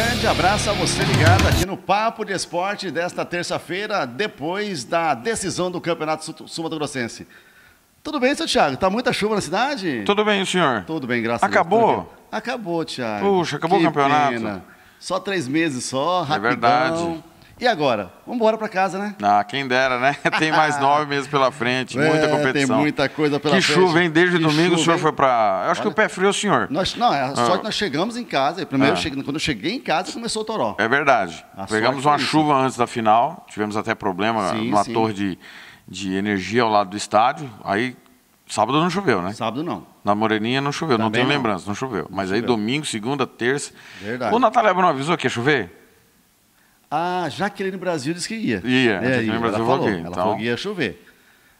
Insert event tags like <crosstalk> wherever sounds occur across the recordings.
Grande abraço a você ligado aqui no Papo de Esporte desta terça-feira, depois da decisão do Campeonato Sul Mato Grossense. Tudo bem, seu Thiago? Tá muita chuva na cidade? Tudo bem, senhor. Tudo bem, graças acabou. a Deus. Acabou? Acabou, Thiago. Puxa, acabou que o campeonato. Pena. Só três meses só, rapidão. É verdade. E agora? Vamos embora para casa, né? Ah, quem dera, né? <laughs> Tem mais ah. nove meses pela frente, é, muita competição. Tem muita coisa pela que frente. Que chuva, hein? Desde que domingo chuva, o senhor hein? foi para... Eu acho Olha, que o pé frio é o senhor. Nós, não, é só ah. que nós chegamos em casa. Primeiro, ah. eu cheguei, quando eu cheguei em casa, começou o toró. É verdade. A Pegamos é uma chuva antes da final. Tivemos até problema sim, numa sim. torre de, de energia ao lado do estádio. Aí, sábado não choveu, né? Sábado não. Na Moreninha não choveu, Também não tenho não. lembrança, não choveu. Mas aí choveu. domingo, segunda, terça. Verdade. O Natália não avisou que ia chover? Ah, Jaqueline Brasil disse que ia. Ia, é, a Jaqueline ia. Brasil ela falou, Ela então... falou que ia chover.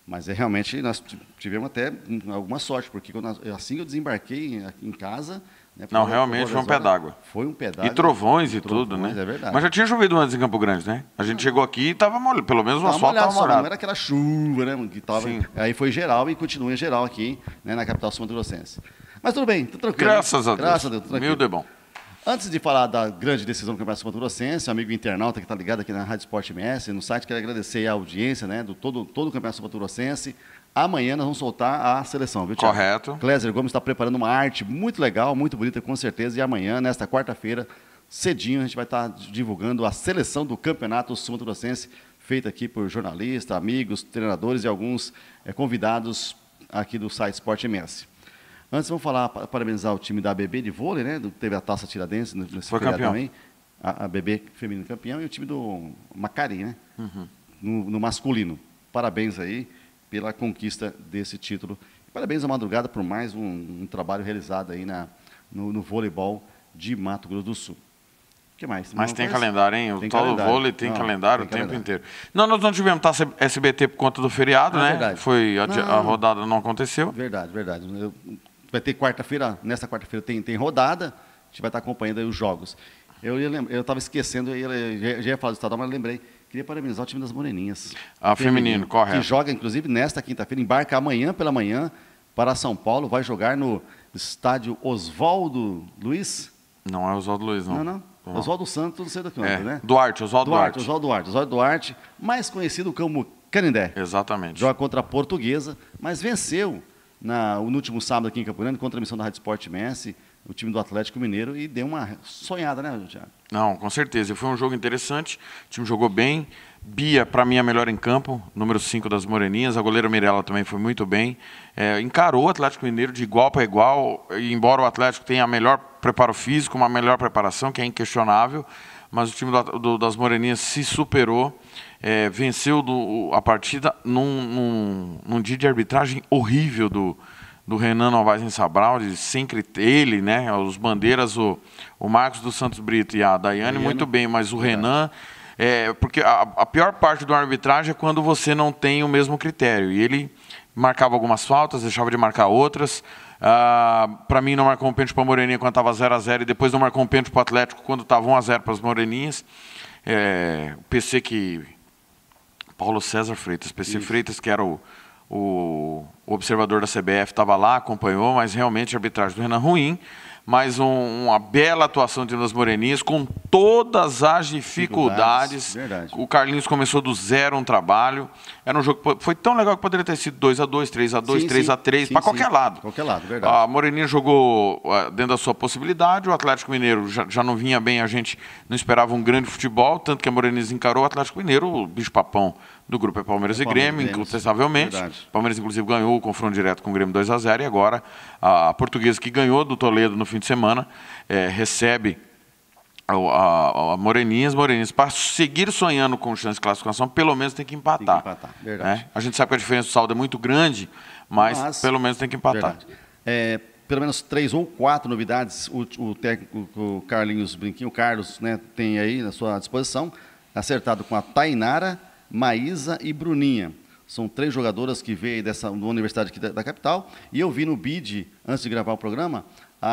Mas é, realmente nós tivemos até alguma sorte, porque quando, assim que eu desembarquei em casa. Né, não, realmente foi um pé d'água. Foi um pé d'água. E trovões e trovões, tudo, né? É verdade. Mas já tinha chovido antes em Campo Grande, né? A gente chegou aqui e estava molhado, pelo menos uma só estava molhada. Não era aquela chuva, né? Que tava, aí foi geral e continua em geral aqui, né, na capital sul-mato-grossense. Mas tudo bem, tudo tranquilo. Graças a Deus. Graças a Deus, tudo tranquilo. Mil de é bom. Antes de falar da grande decisão do Campeonato Mato um amigo internauta que está ligado aqui na Rádio Esporte MS, no site, quero agradecer a audiência né, do todo, todo o Campeonato Mato Amanhã nós vamos soltar a seleção, viu, Tiago? Correto. Cléser Gomes está preparando uma arte muito legal, muito bonita, com certeza. E amanhã, nesta quarta-feira, cedinho, a gente vai estar tá divulgando a seleção do Campeonato Mato feita aqui por jornalistas, amigos, treinadores e alguns é, convidados aqui do site Esporte MS. Antes, vamos falar, parabenizar o time da ABB de vôlei, né? Teve a taça Tiradentes nesse Foi campeão. também. A ABB feminino campeão e o time do Macari, né? Uhum. No, no, masculino. Parabéns aí pela conquista desse título. Parabéns à Madrugada por mais um, um trabalho realizado aí na, no, no voleibol de Mato Grosso do Sul que mais? Mas não tem calendário, hein? O tem tal calendário. vôlei tem não, calendário tem o calendário. tempo inteiro. Não, nós não tivemos taça SBT por conta do feriado, ah, né? Verdade. Foi a, não, a rodada não aconteceu. Verdade, verdade. Eu vai ter quarta-feira, nessa quarta-feira tem, tem rodada, a gente vai estar acompanhando os jogos. Eu estava esquecendo, eu já ia falar do estadual, mas lembrei. Queria parabenizar o time das Moreninhas. Ah, feminino, que, correto. Que joga, inclusive, nesta quinta-feira, embarca amanhã pela manhã para São Paulo, vai jogar no estádio Oswaldo Luiz. Não é Oswaldo Luiz, não. Não, não. Oswaldo Santos, não sei daqui é. né? Duarte, Oswaldo Duarte. Duarte. Oswaldo Duarte, Oswaldo Duarte, mais conhecido como Canindé. Exatamente. Joga contra a Portuguesa, mas venceu na, no último sábado aqui em Campo Grande, contra a missão da Rádio Sport Messi, o time do Atlético Mineiro, e deu uma sonhada, né, Thiago? Não, com certeza. Foi um jogo interessante, o time jogou bem. Bia, para mim, é a melhor em campo, número 5 das Moreninhas. A goleira Mirella também foi muito bem. É, encarou o Atlético Mineiro de igual para igual, embora o Atlético tenha melhor preparo físico, uma melhor preparação, que é inquestionável, mas o time do, do, das Moreninhas se superou é, venceu do, a partida num, num, num, dia de arbitragem horrível do, do Renan Novaes em Sabral, de sem ele, né, os bandeiras, o, o Marcos dos Santos Brito e a Daiane, muito bem, mas o é. Renan... É, porque a, a, pior parte do arbitragem é quando você não tem o mesmo critério. E ele marcava algumas faltas, deixava de marcar outras. Ah, para mim, não marcou um pênalti para a Moreninha quando estava 0 a 0 e depois não marcou um pênalti para o Atlético quando estava 1 a 0 para as Moreninhas. É, PC que Paulo César Freitas, PC Isso. Freitas, que era o, o observador da CBF, estava lá, acompanhou, mas realmente a arbitragem do Renan ruim mas um, uma bela atuação de Las Moreninhas, com todas as dificuldades. dificuldades. O Carlinhos começou do zero um trabalho. Era um jogo que foi tão legal que poderia ter sido 2 a 2 3 a 2 3 x a 3 para qualquer sim. lado. Qualquer lado, verdade. A Moreninha jogou ah, dentro da sua possibilidade, o Atlético Mineiro já, já não vinha bem, a gente não esperava um grande futebol, tanto que a Moreninha encarou o Atlético Mineiro, o bicho-papão do grupo é Palmeiras, é Palmeiras e Grêmio, incontestavelmente. Palmeiras, inclusive, ganhou o confronto direto com o Grêmio 2 a 0 e agora a portuguesa que ganhou do Toledo no fim fim de semana, é, recebe a, a, a Moreninhas, Moreninhas, para seguir sonhando com chance de classificação, pelo menos tem que empatar. Tem que empatar. Né? A gente sabe que a diferença do saldo é muito grande, mas, mas pelo menos tem que empatar. É, pelo menos três ou quatro novidades o, o técnico Carlinhos Brinquinho, Carlos, né, tem aí na sua disposição, acertado com a Tainara, Maísa e Bruninha. São três jogadoras que veio dessa, da universidade da capital. E eu vi no BID, antes de gravar o programa,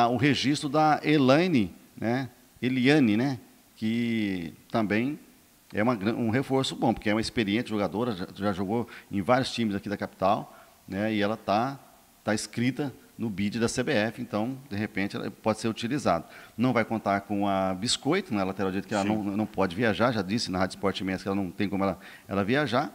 o registro da Elaine, né, Eliane, né, que também é uma, um reforço bom, porque é uma experiente jogadora, já, já, jogou em vários times aqui da capital, né, e ela está tá escrita no bid da CBF, então, de repente, ela pode ser utilizada. Não vai contar com a Biscoito, na né, lateral direita, que ela não, não pode viajar, já disse na Rádio Esporte Mestre que ela não tem como ela, ela viajar.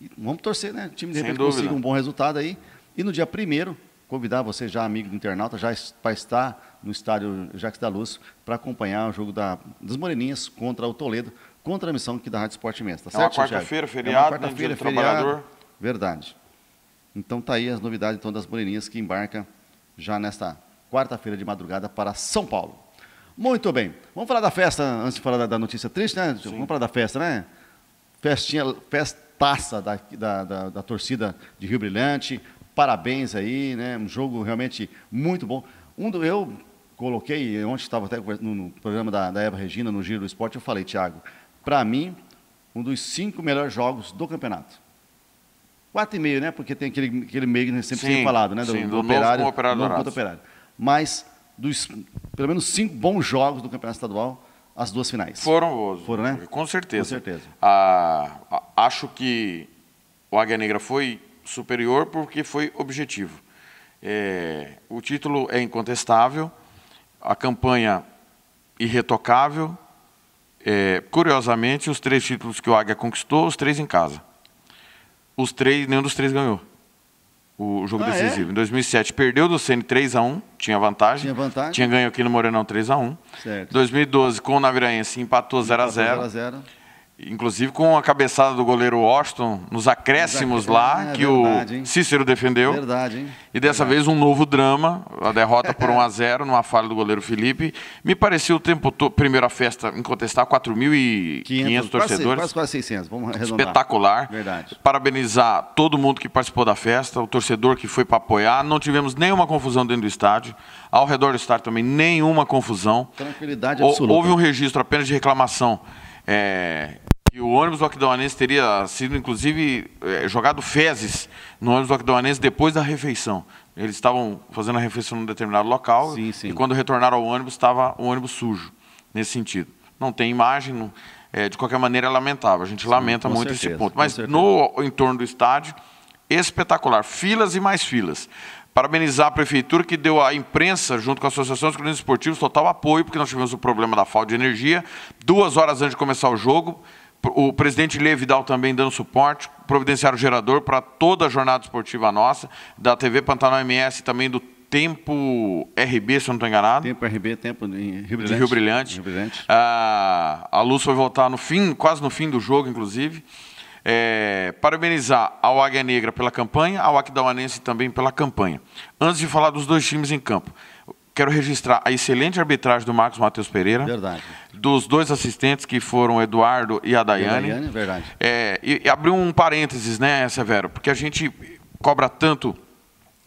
E vamos torcer, né? O time, de Sem repente, dúvida. consiga um bom resultado aí. E no dia primeiro, convidar você já, amigo do internauta, já para estar no estádio Jacques da Luz para acompanhar o jogo da, das Moreninhas contra o Toledo, contra a missão aqui da Rádio Esporte Mestre. Tá é certo, é uma quarta-feira, feriado, é quarta-feira, trabalhador. Verdade. Então tá aí as novidades então, das Moreninhas que embarca já nesta quarta-feira de madrugada para São Paulo. Muito bem. Vamos falar da festa, antes de falar da, da notícia triste, né? Sim. Vamos falar da festa, né? Festinha, festaça da, da, da, da torcida de Rio Brilhante, parabéns aí, né? Um jogo realmente muito bom. Um do, eu coloquei, ontem estava até no, no programa da, da, Eva Regina, no Giro do Esporte, eu falei, Thiago, para mim, um dos cinco melhores jogos do campeonato. Quatro e meio, né? Porque tem aquele, aquele meio que sempre sim, tem falado, né? Do, sim, do, do operário, novo operário, novo operário. Mas, dos pelo menos cinco bons jogos do campeonato estadual, as duas finais. Foram, Oso. Foram, né? Com certeza. Com certeza. Ah, acho que o Águia Negra foi superior porque foi objetivo. É, o título é incontestável, a campanha irretocável. É, curiosamente, os três títulos que o Águia conquistou, os três em casa. Os três, nenhum dos três ganhou o jogo ah, é? decisivo. É? Em 2007, perdeu do Ceni 3 x 1 tinha vantagem. Tinha vantagem. Tinha ganho aqui no Morenão 3 x 1 Em 2012, com o Naviraense, empatou 0 x 0 0 a 0 inclusive com a cabeçada do goleiro Washington, nos acréscimos lá, é, que verdade, o Cícero defendeu. Verdade, hein? E dessa verdade. vez um novo drama, a derrota por 1 <laughs> a 0 numa falha do goleiro Felipe. Me pareceu o tempo todo, primeiro a festa em contestar, 4.500 torcedores. Quase, quase 600, vamos arredondar. Espetacular. Verdade. Parabenizar todo mundo que participou da festa, o torcedor que foi para apoiar. Não tivemos nenhuma confusão dentro do estádio. Ao redor do estádio também, nenhuma confusão. Tranquilidade absoluta. Houve um registro apenas de reclamação é, o ônibus lockdownense teria sido, inclusive, eh, jogado fezes no ônibus lockdownense depois da refeição. Eles estavam fazendo a refeição num determinado local sim, sim. e quando retornaram ao ônibus, estava o ônibus sujo, nesse sentido. Não tem imagem, não, é, de qualquer maneira é lamentável, a gente sim, lamenta muito certeza, esse ponto. Mas no entorno do estádio, espetacular, filas e mais filas. Parabenizar a prefeitura que deu à imprensa, junto com a Associação dos Clubes Esportivos, total apoio, porque nós tivemos o problema da falta de energia. Duas horas antes de começar o jogo, o presidente Levidal também dando suporte, providenciar o gerador para toda a jornada esportiva nossa, da TV Pantanal MS também do Tempo RB, se eu não estou enganado. Tempo RB, Tempo em Rio Brilhante. Rio Brilhante. Rio Brilhante. Ah, a luz foi voltar no fim, quase no fim do jogo, inclusive. É, parabenizar ao Águia Negra pela campanha, ao Aquidauanense também pela campanha. Antes de falar dos dois times em campo, quero registrar a excelente arbitragem do Marcos Matheus Pereira. Verdade. Dos dois assistentes que foram Eduardo e a Daiane. Daiane verdade. É, e, e abriu um parênteses, né, Severo? Porque a gente cobra tanto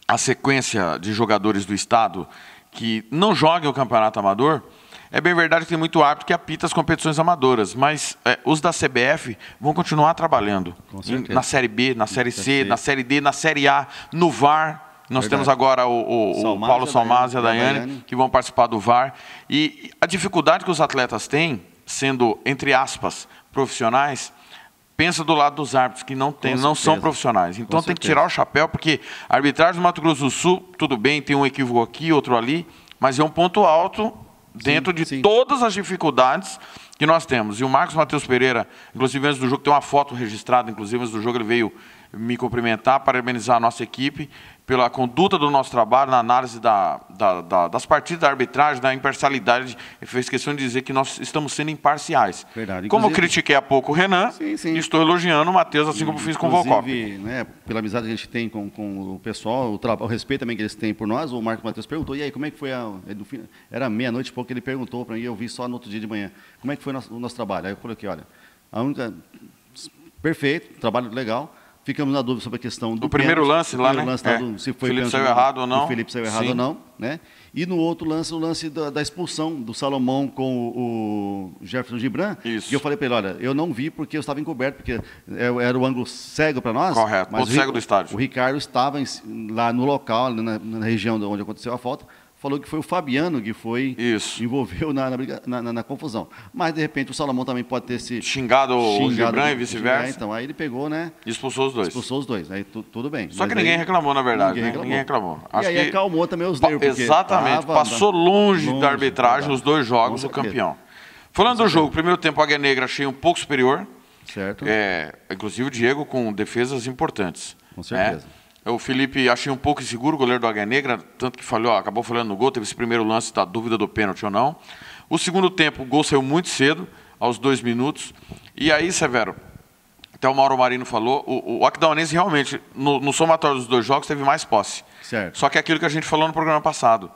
a sequência de jogadores do Estado que não joguem o campeonato amador. É bem verdade que tem muito árbitro que apita as competições amadoras, mas é, os da CBF vão continuar trabalhando. Em, na Série B, na Série C, na Série D, na Série A, no VAR, nós Verdade. temos agora o, o, o Paulo Salmazzi e a Daiane, que vão participar do VAR. E a dificuldade que os atletas têm, sendo, entre aspas, profissionais, pensa do lado dos árbitros, que não, tem, não são profissionais. Então Com tem certeza. que tirar o chapéu, porque a arbitragem do Mato Grosso do Sul, tudo bem, tem um equívoco aqui, outro ali, mas é um ponto alto dentro sim, de sim. todas as dificuldades que nós temos. E o Marcos Matheus Pereira, inclusive antes do jogo, tem uma foto registrada, inclusive antes do jogo ele veio me cumprimentar, parabenizar a nossa equipe pela conduta do nosso trabalho na análise da, da, da, das partidas da arbitragem, da imparcialidade. Ele fez questão de dizer que nós estamos sendo imparciais. Verdade. Como critiquei há pouco o Renan, sim, sim. estou elogiando o Matheus, assim como fiz com o Volcop. Né, pela amizade que a gente tem com, com o pessoal, o, o, respeito também que eles têm por nós, o Marco Matheus perguntou, e aí, como é que foi a... É Era meia-noite pouco pouco, ele perguntou para mim, eu vi só no outro dia de manhã, como é que foi o nosso, o nosso trabalho? Aí eu coloquei, olha, a única... Perfeito, trabalho legal, ficamos na dúvida sobre a questão do. O primeiro lance lá, primeiro né? Lance, é. do, se foi Felipe saiu errado ou não. O Felipe saiu errado Sim. ou não, né? E no outro lance, o lance da, da expulsão do Salomão com o, o Jefferson Gibran. Isso. E eu falei para ele: olha, eu não vi porque eu estava encoberto, porque é, era o ângulo cego para nós. Correto, mas o cego do estádio. O Ricardo estava em, lá no local, na, na região onde aconteceu a falta, falou que foi o Fabiano que foi Isso. envolveu na, na, na, na confusão. Mas, de repente, o Salomão também pode ter se... Xingado, xingado o Gibran e vice-versa. Então, aí ele pegou, né? Expulsou os dois. Expulsou os dois, aí tu, tudo bem. Só Mas que ninguém aí, reclamou, na verdade. Ninguém né? reclamou. Ninguém reclamou. e aí que... acalmou também os nervos. Exatamente, passou longe, longe, da arbitragem os dois jogos, o campeão. Falando do jogo, primeiro tempo, a Águia Negra achei um pouco superior. Certo. É, inclusive o Diego com defesas importantes. Com né? certeza. Né? É, o Felipe achei um pouco inseguro, goleiro do Águia Negra, tanto que falhou, acabou falhando no gol, teve esse primeiro lance da dúvida do pênalti ou não. O segundo tempo, o gol saiu muito cedo, aos dois minutos. E aí, Severo, até o Mauro Marino falou, o, o realmente, no, no, somatório dos dois jogos, teve mais posse. Certo. Só que é aquilo que a gente falou no programa passado,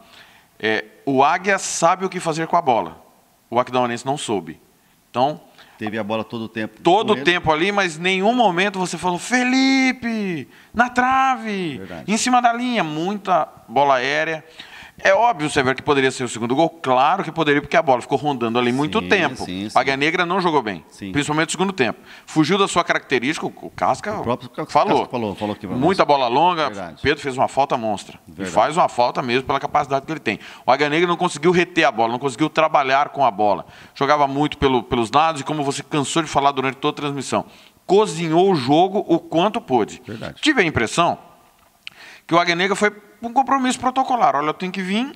é, o Águia sabe o que fazer com a bola. O Aquidauanense não soube. Então, Teve a bola todo o tempo. Todo o tempo ali, mas nenhum momento você falou, Felipe, na trave, Verdade. em cima da linha. Muita bola aérea. É óbvio, Severo, que poderia ser o segundo gol. Claro que poderia, porque a bola ficou rondando ali sim, muito tempo. Sim, sim. Negra não jogou bem, sim. principalmente no segundo tempo. Fugiu da sua característica, o Casca, o próprio Casca falou. falou, falou que Muita bola longa, Verdade. Pedro fez uma falta monstra. Verdade. E faz uma falta mesmo pela capacidade que ele tem. O Águia Negra não conseguiu reter a bola, não conseguiu trabalhar com a bola. Jogava muito pelo, pelos lados e como você cansou de falar durante toda a transmissão, cozinhou o jogo o quanto pôde. Verdade. Tive a impressão que o Águia Negra foi um compromisso protocolar. Olha, eu tenho que vir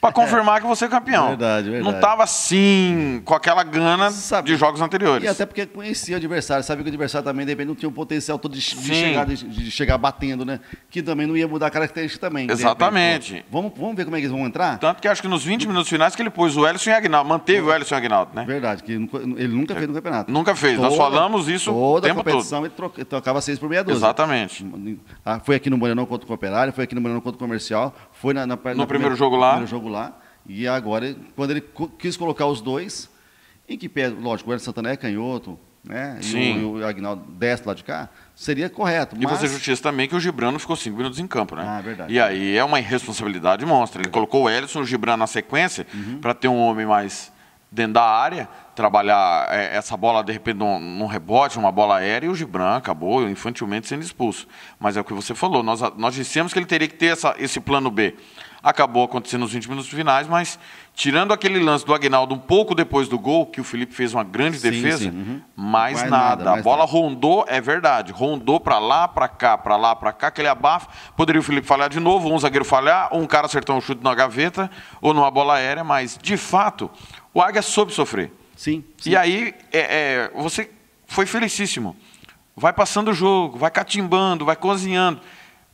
para confirmar que você é campeão. Verdade, verdade. Não tava assim, com aquela gana sabe, de jogos anteriores. E até porque conhecia o adversário, sabia que o adversário também, de repente, não tinha o potencial todo de, de chegar, de, de, chegar batendo, né? Que também não ia mudar a característica também. Exatamente. Repente, vamos, vamos ver como é que eles vão entrar? Tanto que acho que nos 20 minutos finais que ele pôs o Ellison e Agnaldo, manteve é. o Ellison e Agnaldo, né? Verdade, que ele nunca fez no campeonato. Nunca fez, toda, nós falamos isso o tempo competição, todo. ele troca, trocava seis por meia dúzia. Exatamente. Ah, foi aqui no Morenão contra o Operário, foi aqui no Morenão contra o Comercial, foi na, na, no, na primeiro, jogo lá. primeiro jogo lá. E agora, quando ele quis colocar os dois, em que pé, lógico, o Hélio Santana é canhoto, né? Sim. E o, o Agnaldo desce lá de cá, seria correto. E você fazer justiça também que o Gibrano ficou cinco minutos em campo, né? Ah, é verdade. E aí é uma irresponsabilidade monstra. Ele é. colocou o Ellison e o Gibran na sequência uhum. para ter um homem mais dentro da área, trabalhar é, essa bola, de repente, num, num rebote, uma bola aérea, e o Gibran acabou infantilmente sendo expulso. Mas é o que você falou, nós, nós dissemos que ele teria que ter essa, esse plano B. Acabou acontecendo nos 20 minutos finais, mas tirando aquele lance do Agnaldo um pouco depois do gol, que o Felipe fez uma grande sim, defesa, sim, uhum. mais, nada. nada mais a bola nada. rondou, é verdade, rondou para lá, para cá, para lá, para cá, aquele abafo. Poderia o Felipe falhar de novo, ou um zagueiro falhar, ou um cara acertar um chute na gaveta, ou numa bola aérea, mas, de fato, o Águia soube sofrer. Sim. sim. E aí é, é, você foi felicíssimo. Vai passando o jogo, vai catimbando, vai cozinhando.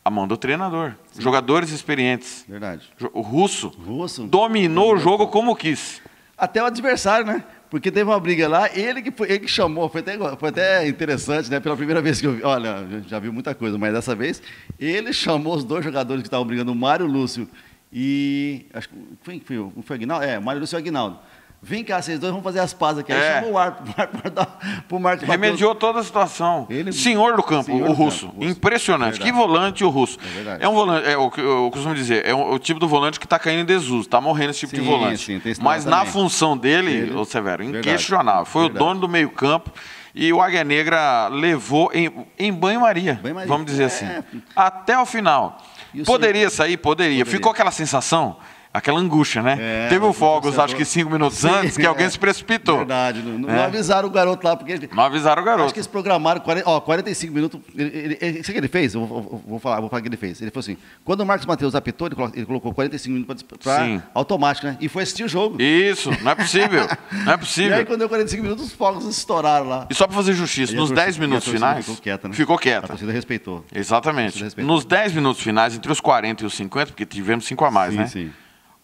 A mão do treinador. Sim. Jogadores experientes. Verdade. O russo, russo dominou o jogo como quis. Até o adversário, né? Porque teve uma briga lá, ele que, ele que chamou, foi até, foi até interessante, né? Pela primeira vez que eu vi, olha, já vi muita coisa, mas dessa vez, ele chamou os dois jogadores que estavam brigando, o Mário Lúcio e. Acho que foi, foi, foi o Aguinaldo? É, o Mário Lúcio e o Aguinaldo. Vem cá, vocês dois, vamos fazer as pazes aqui. Aí é. chamou o árbitro para o Marcos Remediou Mateus. toda a situação. Ele... Senhor do campo, Senhor o russo. Campo, Impressionante. É que volante o russo. É, é um volante, é, eu, costumo dizer, é um, o tipo do volante que está caindo em desuso, está morrendo esse tipo sim, de volante. Sim, Mas também. na função dele, Ele... ô Severo, inquestionável. Foi verdade. o dono do meio campo. E o Águia Negra levou em, em banho-maria, banho vamos dizer assim. É. Até o final. poderia sair? Poderia. poderia. Ficou aquela sensação aquela angústia, né? É, Teve o fogos, acho que cinco minutos Sim, antes, que é. alguém se precipitou. Verdade, não, não é. avisaram o garoto lá, porque. não avisaram o garoto. Acho que eles programaram 40, ó, 45 minutos. Ele, ele, O que ele fez, eu vou, vou, falar, vou falar o que ele fez. Ele falou assim: quando o Marcos Matheus apitou, ele, colocou, ele colocou 45 minutos para automático, né? E foi assistir o jogo. Isso, não é possível. não é possível. <laughs> E aí, quando deu 45 minutos, os fogos estouraram lá. E só para fazer justiça, nos 10 minutos finais. Ficou quieta, né? Ficou quieta. A torcida respeitou. Exatamente. Torcida respeitou. Nos 10 minutos finais, entre os 40 e os 50, porque tivemos 5 a mais, sim, né? Sim, sim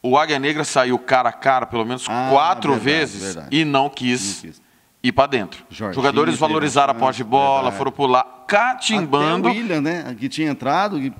o Águia Negra saiu cara a cara pelo menos ah, quatro verdade, vezes verdade. e não quis, não quis. ir para dentro. Jorginho, Jogadores valorizaram a posse de bola, verdade. foram pular, catimbando. Até o William, né, que tinha entrado que,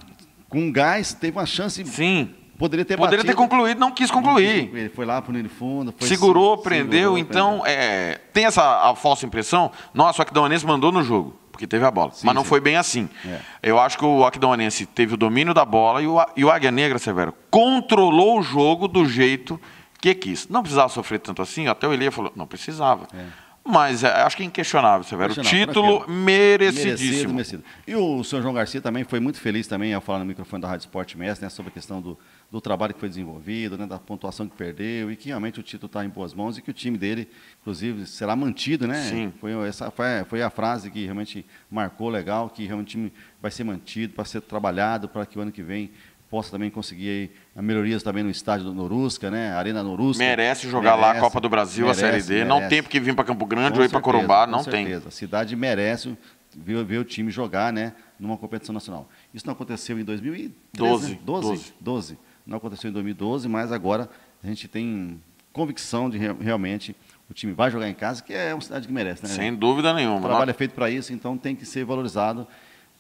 com gás, teve uma chance. Sim. Poderia ter Poderia batido, ter concluído, não quis concluir. Não quis, ele foi lá para o fundo. Segurou, se, prendeu. Segurou, então, é, tem essa falsa impressão. Nossa, o Aquidauanense mandou no jogo porque teve a bola. Sim, Mas não sim. foi bem assim. É. Eu acho que o Aquidauanense teve o domínio da bola e o, e o Águia Negra, Severo, controlou o jogo do jeito que quis. Não precisava sofrer tanto assim, até o Elia falou, não precisava. É mas é, acho que é inquestionável, Severo. o Título merecidíssimo. Merecido, merecido. E o senhor João Garcia também foi muito feliz também ao falar no microfone da Rádio Esporte Mestre, né, sobre a questão do, do trabalho que foi desenvolvido, né, da pontuação que perdeu e que realmente o título está em boas mãos e que o time dele, inclusive, será mantido, né? Sim. Foi, essa, foi, foi a frase que realmente marcou legal, que realmente o time vai ser mantido, para ser trabalhado, para que o ano que vem possa também conseguir né, melhorias também no estádio do Norusca, né? Arena Norusca. Merece jogar merece, lá a Copa do Brasil, merece, a Série D. Merece. Não tem porque vir para Campo Grande com ou ir para Corumbá, não certeza. tem. A cidade merece ver, ver, o time jogar, né, numa competição nacional. Isso não aconteceu em 2012, 12, 12. 12. Não aconteceu em 2012, mas agora a gente tem convicção de realmente o time vai jogar em casa, que é uma cidade que merece, né? Sem dúvida nenhuma. O trabalho é feito para isso, então tem que ser valorizado.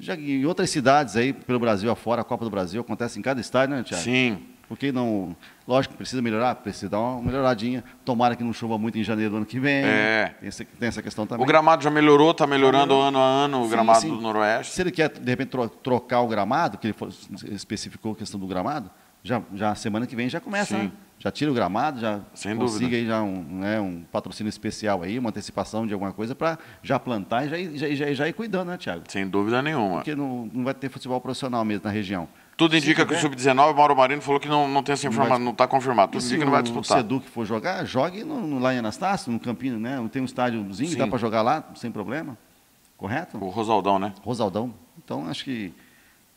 Já em outras cidades aí, pelo Brasil afora, a Copa do Brasil acontece em cada estádio, né, Tiago? Sim. Porque não. Lógico, precisa melhorar, precisa dar uma melhoradinha. Tomara que não chova muito em janeiro do ano que vem. É. Tem essa, tem essa questão também. O gramado já melhorou, está melhorando ano a ano o sim, gramado sim. do Noroeste. Se ele quer, de repente, trocar o gramado, que ele especificou a questão do gramado, já, já semana que vem já começa, sim. Né? já tira o gramado, já Sem consiga dúvida. aí já um, né, um, patrocínio especial aí, uma antecipação de alguma coisa para já plantar e já, já, já, já ir cuidando, né, Tiago? Sem dúvida nenhuma. Porque não, não vai ter futebol profissional mesmo na região. Tudo indica que o Sub-19, Mauro Marino falou que não, não tem essa informação, não está confirmado. Tudo indica que não vai disputar. Se o Seduc for jogar, jogue no, no, lá em Anastácio, no Campinho, né? Tem um estádiozinho que dá para jogar lá, sem problema. Correto? O Rosaldão, né? Rosaldão. Então, acho que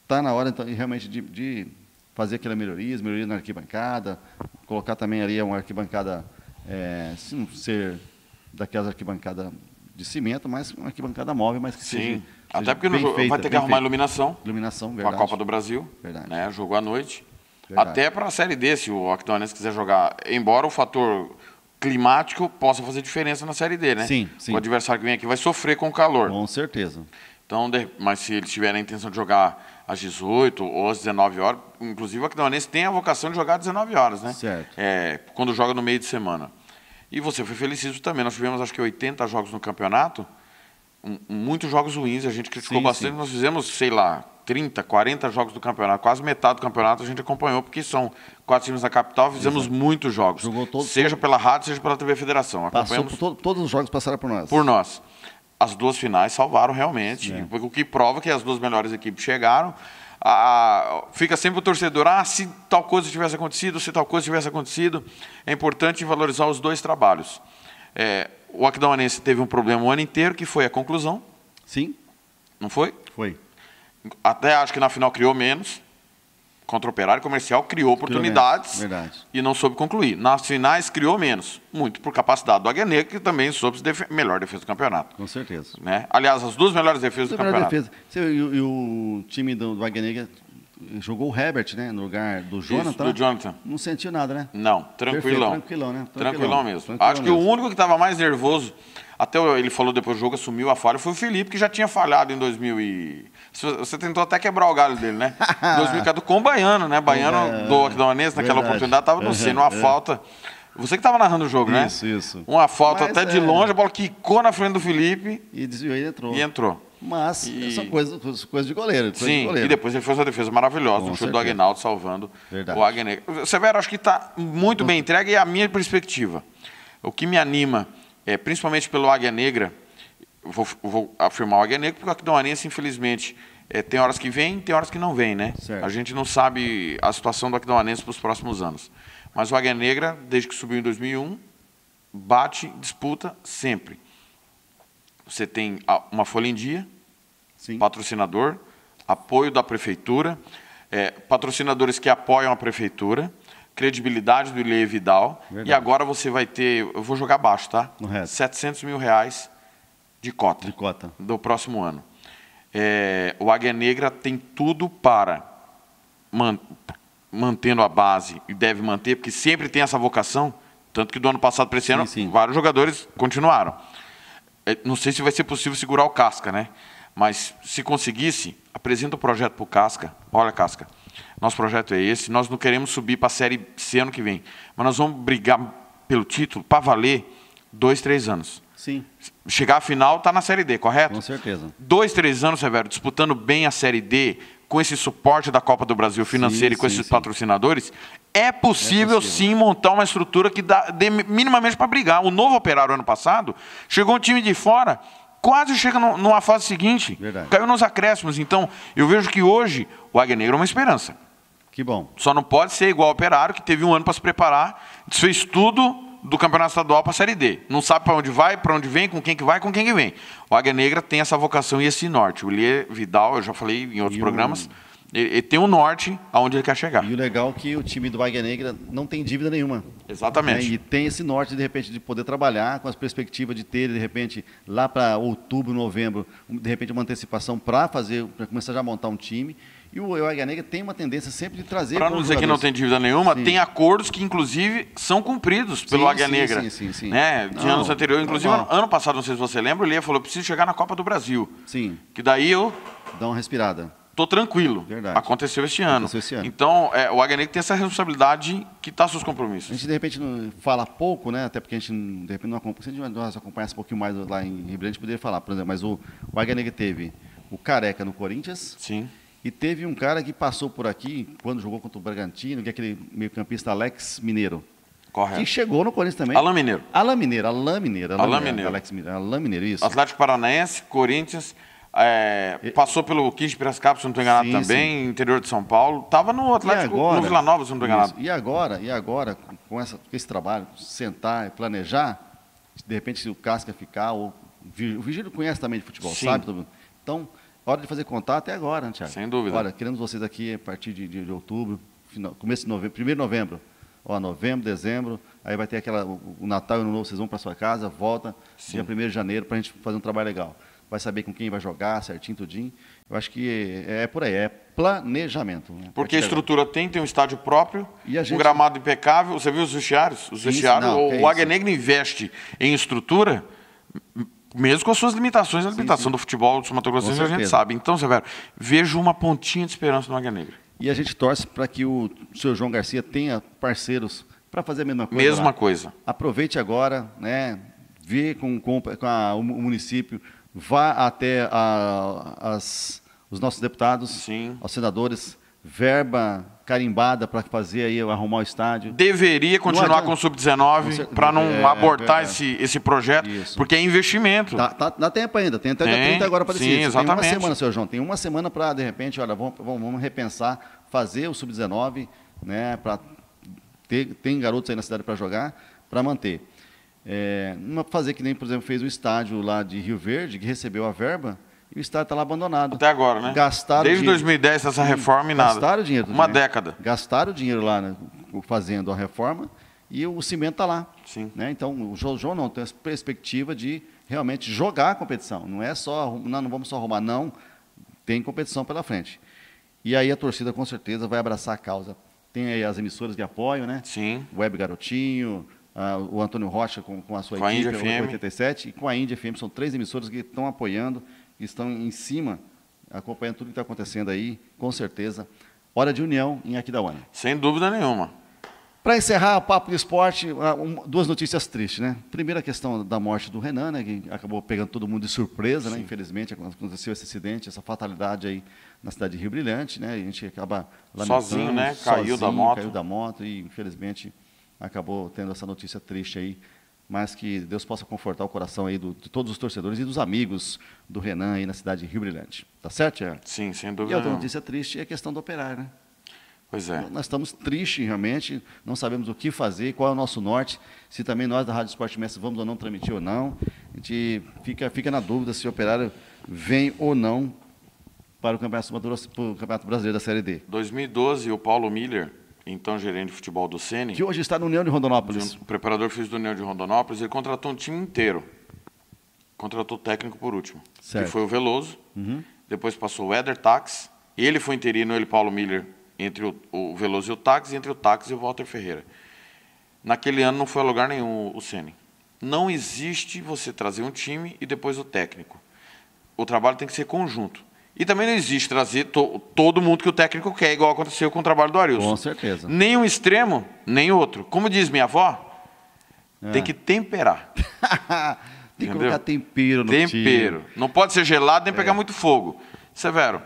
está na hora então, realmente de, de, fazer aquelas melhorias melhoria na arquibancada, colocar também ali uma arquibancada, é, se não ser daquelas arquibancadas de cimento, mas uma arquibancada móvel, mas que Sim. seja. Até porque feita, vai ter que arrumar feita. iluminação. Iluminação, verdade. Com a Copa do Brasil. Verdade. Né, jogou à noite. Verdade. Até para a Série D, se o Octonense quiser jogar. Embora o fator climático possa fazer diferença na Série D, né? Sim, sim. O adversário que vem aqui vai sofrer com o calor. Com certeza. Então, mas se eles tiverem a intenção de jogar às 18 ou às 19 horas. Inclusive, o Aquidauanense tem a vocação de jogar às 19 horas, né? Certo. É, quando joga no meio de semana. E você foi felicíssimo também. Nós tivemos, acho que, 80 jogos no campeonato. Um, muitos jogos ruins, a gente criticou sim, bastante. Sim. Nós fizemos, sei lá, 30, 40 jogos do campeonato, quase metade do campeonato a gente acompanhou, porque são quatro times na capital, fizemos Exato. muitos jogos. Todo, seja todo... pela rádio, seja pela TV Federação. Acompanhamos... todo, todos os jogos passaram por nós. Por nós as duas finais salvaram realmente. É. O que prova que as duas melhores equipes chegaram. Ah, fica sempre o torcedor, ah, se tal coisa tivesse acontecido, se tal coisa tivesse acontecido. É importante valorizar os dois trabalhos. É, o Aquidauanense teve um problema o ano inteiro, que foi a conclusão. Sim. Não foi? Foi. Até acho que na final criou menos contra o Operário Comercial criou oportunidades e não soube concluir. Nas finais criou menos, muito por capacidade do Agueneca, que também soube se def melhor defesa do campeonato. Com certeza. Né? Aliás, as duas melhores defesas do campeonato. Defesa. E, e, o time do, do Agueneca jogou o Herbert, né, no lugar do Jonathan. Isso, do Jonathan. Não sentiu nada, né? Não, tranquilão. Perfeito, tranquilão, né? Tranquilão, tranquilão mesmo. Tranquilão Acho que o único que estava mais nervoso até ele falou depois do jogo, assumiu a falha. Foi o Felipe que já tinha falhado em 2000 e... Você tentou até quebrar o galho dele, né? 2004 <laughs> com o Baiano, né? Baiano é, do Aquidauanense, naquela oportunidade, estava no uhum. sino, uma é. falta... Você que estava narrando o jogo, isso, né? Isso, isso. Uma falta Mas até é... de longe, a bola quicou na frente do Felipe. E desviou e entrou. E entrou. Mas e... são coisas, de goleiro. Coisa Sim, de goleiro. e depois ele fez uma defesa maravilhosa, Com um chute do Agnaldo salvando Verdade. o Agner. Severo, acho que está muito bem entregue e é a minha perspectiva. O que me anima é, principalmente pelo Águia Negra, vou, vou afirmar o Águia Negra, porque o Aquidauanense, infelizmente, é, tem horas que vem, tem horas que não vem, né? Certo. A gente não sabe a situação do Aquidauanense para os próximos anos. Mas o Águia Negra, desde que subiu em 2001, bate, disputa sempre. Você tem uma folha em dia, Sim. patrocinador, apoio da prefeitura, é, patrocinadores que apoiam a prefeitura, credibilidade do Ilê Vidal. Verdade. E agora você vai ter, eu vou jogar baixo, tá? Correto. 700 mil reais de cota, de cota. do próximo ano. É, o Águia Negra tem tudo para, man, mantendo a base, e deve manter, porque sempre tem essa vocação, tanto que do ano passado para esse sim, ano, sim. vários jogadores continuaram. É, não sei se vai ser possível segurar o Casca, né? Mas se conseguisse, apresenta o projeto para o Casca. Olha, Casca, nosso projeto é esse. Nós não queremos subir para a Série C ano que vem, mas nós vamos brigar pelo título para valer dois, três anos. Sim. Chegar à final está na Série D, correto? Com certeza. Dois, três anos, Severo, disputando bem a Série D, com esse suporte da Copa do Brasil financeiro sim, e com sim, esses sim. patrocinadores, é possível, é possível, sim montar uma estrutura que dá, dê minimamente para brigar. O novo operário ano passado chegou um time de fora quase chega numa fase seguinte. Verdade. Caiu nos acréscimos. Então, eu vejo que hoje o Negra é uma esperança. Que bom. Só não pode ser igual ao Operário, que teve um ano para se preparar, desfez tudo do Campeonato Estadual para a Série D. Não sabe para onde vai, para onde vem, com quem que vai, com quem que vem. O Águia Negra tem essa vocação e esse norte. O Lê Vidal, eu já falei em outros e programas... O ele, tem um norte aonde ele quer chegar. E o legal é que o time do Águia Negra não tem dívida nenhuma. Né? Exatamente. Né? E tem esse norte, de repente, de poder trabalhar com as perspectivas de ter, de repente, lá para outubro, novembro, de repente, uma antecipação para fazer, para começar já a montar um time. E o, Águia Negra tem uma tendência sempre de trazer. Para não dizer que não tem dívida nenhuma, sim. tem acordos que, inclusive, são cumpridos pelo Águia sim, Negra. Sim, sim, sim. Né? De não, anos anteriores. Inclusive, não. ano passado, não sei se você lembra, o Leia falou: preciso chegar na Copa do Brasil. Sim. Que daí eu. Dá uma respirada tô tranquilo. Verdade. Aconteceu este ano. Aconteceu esse ano. Então, é, o Agnico tem essa responsabilidade que está seus compromissos. A gente, de repente, fala pouco, né? Até porque a gente, de repente, não acompanha. Se a gente acompanhasse um pouquinho mais lá em Rio a gente poderia falar, por exemplo. Mas o, o teve o Careca no Corinthians. Sim. E teve um cara que passou por aqui, quando jogou contra o Bragantino, que é aquele meio-campista Alex Mineiro. Correto. Que chegou no Corinthians também. Alain Mineiro. Alain Mineiro, Alain Mineiro. Alain Mineiro. Alex Mineiro, Alain Mineiro, isso. Atlético Paranaense, Corinthians é, passou pelo 15 de Piracicaba, se não estou enganado sim, também, sim. interior de São Paulo. Estava no Atlético, agora, no Vila Nova, se não estou enganado. E agora, e agora com, essa, esse trabalho, sentar e planejar, de repente se o Casca ficar, ou, o Vigílio conhece também de futebol, sim. sabe? Então, hora de fazer contato é agora, né, Thiago? Sem dúvida. Olha, queremos vocês aqui a partir de, de, de outubro, final, começo de novembro, primeiro de novembro. Ó, novembro, dezembro, aí vai ter aquela, o, o Natal e o Ano Novo, vocês vão para sua casa, volta, Sim. dia 1 de janeiro, para a gente fazer um trabalho legal vai saber com quem vai jogar certinho, tudinho. Eu acho que é, é por aí, é planejamento. Né? Porque é a tipo- estrutura tem, tem um estádio próprio, gente... um gramado impecável. Você viu os vestiários? Os vestiários, não, o, é Negra investe em estrutura mesmo com as suas limitações, a limitação sim, sim. do futebol do Mato Grosso, a gente sabe. Então, Severo, vejo uma pontinha de esperança no Águia Negra. E a gente torce para que o senhor João Garcia tenha parceiros para fazer a mesma coisa. Mesma lá. coisa. Aproveite agora, né? Vê com, com, com a, o município vá até a, as, os nossos deputados, Sim. aos senadores, verba carimbada para fazer aí, arrumar o estádio. Deveria continuar com o Sub-19 para não é, é, abortar é esse, esse projeto, Isso. porque é investimento. Dá, tá, tá, dá tempo ainda, tem até tem, 30 agora para decidir. Sim, exatamente. Tem uma semana, senhor João, tem uma semana para, de repente, olha, vamos, vamos repensar, fazer o Sub-19, né, para ter, tem garotos aí na cidade para jogar, para manter. É, fazer que nem, por exemplo, fez o estádio lá de Rio Verde, que recebeu a verba, e o estádio está lá abandonado. Até agora, né? Gastaram Desde dinheiro. 2010 essa reforma e nada. Gastaram dinheiro. Uma dinheiro. década. Gastaram dinheiro lá né, fazendo a reforma e o cimento está lá. Sim. Né? Então, o Jojo não tem essa perspectiva de realmente jogar a competição. Não é só, não, não vamos só arrumar, não. Tem competição pela frente. E aí a torcida, com certeza, vai abraçar a causa. Tem aí as emissoras de apoio né? Sim. Web Garotinho, ah, o Antônio Rocha com, com a sua com equipe, né, a 87, e com a Índia FM. São três emissoras que estão apoiando, estão em cima, acompanhando tudo que está acontecendo aí, com certeza. Hora de união em Aquidauana. Sem dúvida nenhuma. Para encerrar o papo de esporte, ah, duas notícias tristes, né? Primeira a questão da morte do Renan, né, que acabou pegando todo mundo de surpresa, né? Sim. né? Infelizmente aconteceu esse acidente, essa fatalidade aí na cidade de Rio Brilhante, né? a gente acaba lamentando. Sozinho, né? Caiu sozinho, da moto. Caiu da moto e infelizmente acabou tendo essa notícia triste aí, mas que Deus possa confortar o coração aí do, de todos os torcedores e dos amigos do Renan aí na cidade de Rio Brilhante. Tá certo, Tiago? Sim, sem dúvida. E outra notícia triste é a questão do operário, né? Pois é. Nós estamos tristes realmente, não sabemos o que fazer, qual é o nosso norte, se também nós da Rádio Esporte Mestre vamos ou não transmitir ou não. A gente fica, fica na dúvida se o operário vem ou não para o Campeonato, para o Campeonato Brasileiro da Série D. 2012, o Paulo Miller então gerente de futebol do Sene. Que hoje está no União de Rondonópolis. O preparador físico do União de Rondonópolis, ele contratou um time inteiro. Contratou o técnico por último. Certo. Que foi o Veloso. Uhum. Depois passou o Eder Tax. Ele foi interino, ele, Paulo Miller, entre o, o Veloso e o Tax, entre o Tax e o Walter Ferreira. Naquele ano não foi a lugar nenhum o Sene. Não existe você trazer um time e depois o técnico. O trabalho tem que ser conjunto. E também não existe trazer to, todo mundo que o técnico quer, igual aconteceu com o trabalho do Arilson. Com certeza. Nem um extremo, nem outro. Como diz minha avó, é. tem que temperar. <laughs> tem que colocar tempero no Tempero. Time. Não pode ser gelado nem é. pegar muito fogo. Severo.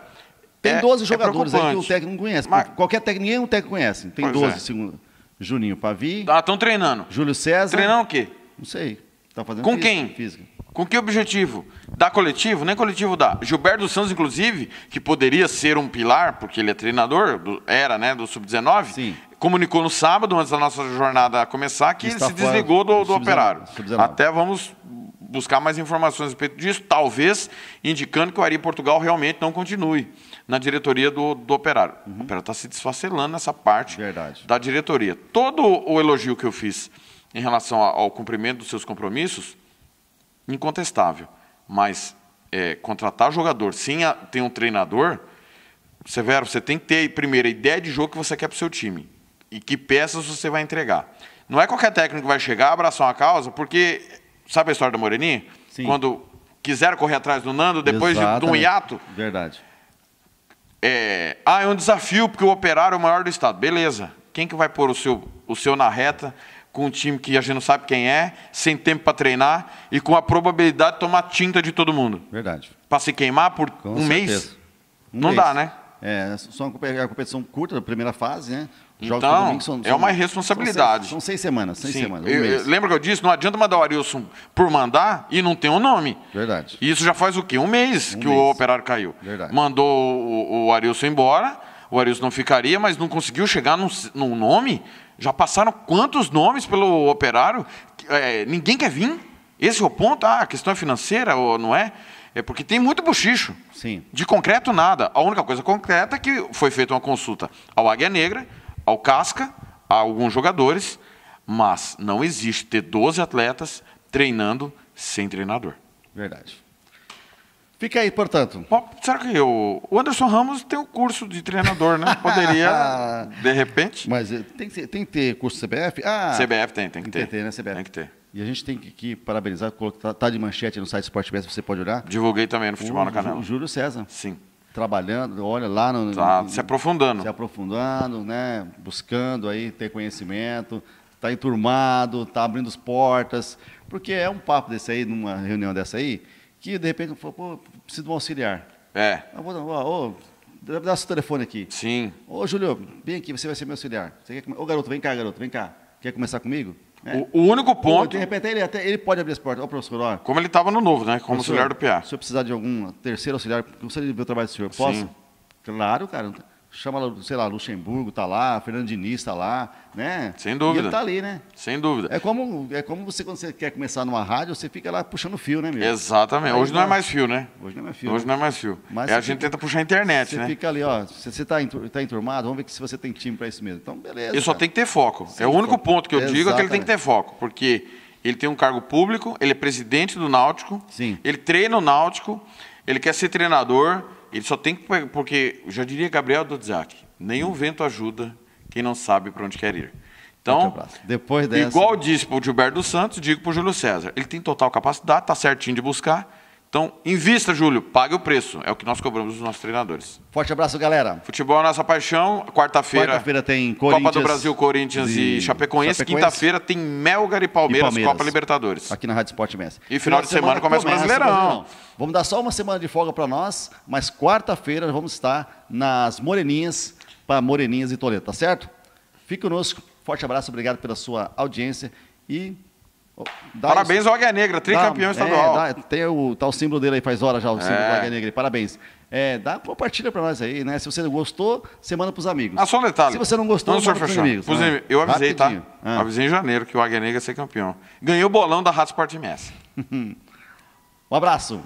Tem é, 12 é jogadores aí que o técnico não conhece. Mas... Qualquer técnico, ninguém um técnico conhece. Tem pois 12, é. segundo. Juninho Pavi. Ah, estão treinando. Júlio César. Treinando o quê? Não sei. Tá fazendo Com física, quem? Física. Com que objetivo? Dá coletivo? Nem coletivo dá. Gilberto Santos, inclusive, que poderia ser um pilar, porque ele é treinador, do, era, né, do Sub-19, comunicou no sábado, antes da nossa jornada começar, que ele se desligou do, do operário. Até vamos buscar mais informações a respeito disso, talvez indicando que o Ari Portugal realmente não continue na diretoria do, do Operário. Uhum. O Operário está se desfacelando nessa parte Verdade. da diretoria. Todo o elogio que eu fiz em relação ao cumprimento dos seus compromissos incontestável. Mas é, contratar jogador sem a, ter um treinador, Severo, você tem que ter primeiro a ideia de jogo que você quer para o seu time e que peças você vai entregar. Não é qualquer técnico que vai chegar, abraçar uma causa, porque sabe a história da Moreninha? Sim. Quando quiseram correr atrás do Nando depois Exatamente. de, um hiato. Verdade. É, ah, é um desafio porque o operário é o maior do estado. Beleza. Quem que vai pôr o seu, o seu na reta? com um time que a gente não sabe quem é, sem tempo para treinar e com a probabilidade de tomar tinta de todo mundo. Verdade. Para se queimar por com um certeza. mês? Um não mês. dá, né? É, só é uma competição curta da primeira fase, né? Jogos então, são, são, é uma responsabilidade. São seis, são seis semanas, seis Sim. semanas. Um eu, eu, lembra que eu disse? Não adianta mandar o Arilson por mandar e não tem o um nome. Verdade. E isso já faz o quê? Um mês um que mês. o operário caiu. Verdade. Mandou o, o Arilson embora, o Arilson não ficaria, mas não conseguiu chegar num, num nome já passaram quantos nomes pelo operário? É, ninguém quer vir. Esse é o ponto. Ah, a questão é financeira ou não é? É porque tem muito bochicho. Sim. De concreto, nada. A única coisa concreta é que foi feita uma consulta ao Águia Negra, ao Casca, a alguns jogadores, mas não existe ter 12 atletas treinando sem treinador. Verdade. Fica aí, portanto. Bom, será que eu, o Anderson Ramos tem um curso de treinador, né? <laughs> Poderia, de repente. Mas eh, ah, tem que, tem que ter curso CBF? Ah, CBF tem, tem que tem ter. Tem que ter, né, CBF? Tem que ter. E a gente tem que, que parabenizar, está tá de manchete no site Sportbest, você pode olhar. Divulguei também no Futebol o, no Canal. O Júlio César. Sim. Trabalhando, olha lá no. Tá se aprofundando. Se aprofundando, né? Buscando aí ter conhecimento, está enturmado, está abrindo as portas. Porque é um papo desse aí, numa reunião dessa aí que de repente falou, pô, preciso de um auxiliar. É. Ah, vou, ó, ó, dá seu telefone aqui. Sim. Ô, Júlio, vem aqui, você vai ser meu auxiliar. Você quer, ô, garoto, vem cá, garoto, vem cá. Quer começar comigo? É. O, único ponto. De repente, ele, até, ele pode abrir as portas. Ô, professor, ó. Como ele estava no novo, né? Como auxiliar do PA. Se eu precisar de algum terceiro auxiliar, gostaria de ver o trabalho do senhor. Posso? Sim. Claro, cara chama, sei lá, Luxemburgo está lá, Fernando Diniz está lá, né? Sem dúvida. E ele está ali, né? Sem dúvida. É como, é como você, quando você quer começar numa rádio, você fica lá puxando fio, né, meu? Exatamente. Aí Hoje não, é mais fio, né? Hoje não é mais fio. Hoje né? não é mais fio. Mas é, a gente fica, tenta puxar a internet, você né? Você fica ali, ó, você está tá enturmado, vamos ver se você tem time para isso mesmo. Então, beleza. Ele só tem que ter foco. Sem é o único foco. ponto que eu Exatamente. digo é que ele tem que ter foco, porque ele tem um cargo público, ele é presidente do Náutico, Sim. ele treina o Náutico, ele quer ser treinador ele só tem que. Porque, já diria Gabriel Dudzak, nenhum hum. vento ajuda quem não sabe para onde quer ir. Então, Depois dessa... igual disse para o Gilberto Santos, digo para o Júlio César, ele tem total capacidade, está certinho de buscar, então, invista, Júlio, pague o preço. É o que nós cobramos dos nossos treinadores. Forte abraço, galera. Futebol é nossa paixão. Quarta-feira. Quarta-feira tem Corinthians. Copa do Brasil, Corinthians e, e Chapecoense. Chapecoense. Quinta-feira tem Melgar e Palmeiras, e Palmeiras, Copa Libertadores. Aqui na Rádio Esporte Mestre. E final, final de, semana, semana começa, começa o Brasileirão. Vamos dar só uma semana de folga para nós, mas quarta-feira vamos estar nas Moreninhas, para Moreninhas e Toledo, tá certo? Fique conosco. Forte abraço, obrigado pela sua audiência e Dá Parabéns ao Águia é Negra, tricampeão dá, é, estadual. É, dá, tem o tal símbolo dele aí faz hora já, o símbolo é. do Águia é Negra. Parabéns. É, dá, compartilha para nós aí, né? Se você gostou, você manda pros amigos. Ah, só um detalhe. Se você não gostou, não, manda pros amigos. Pros né? Eu avisei, tá? Rapidinho. tá? Ah. Avisei em janeiro que o Águia Negra ia ser campeão. Ganhou o bolão da Rádio Sport MS. <laughs> um abraço.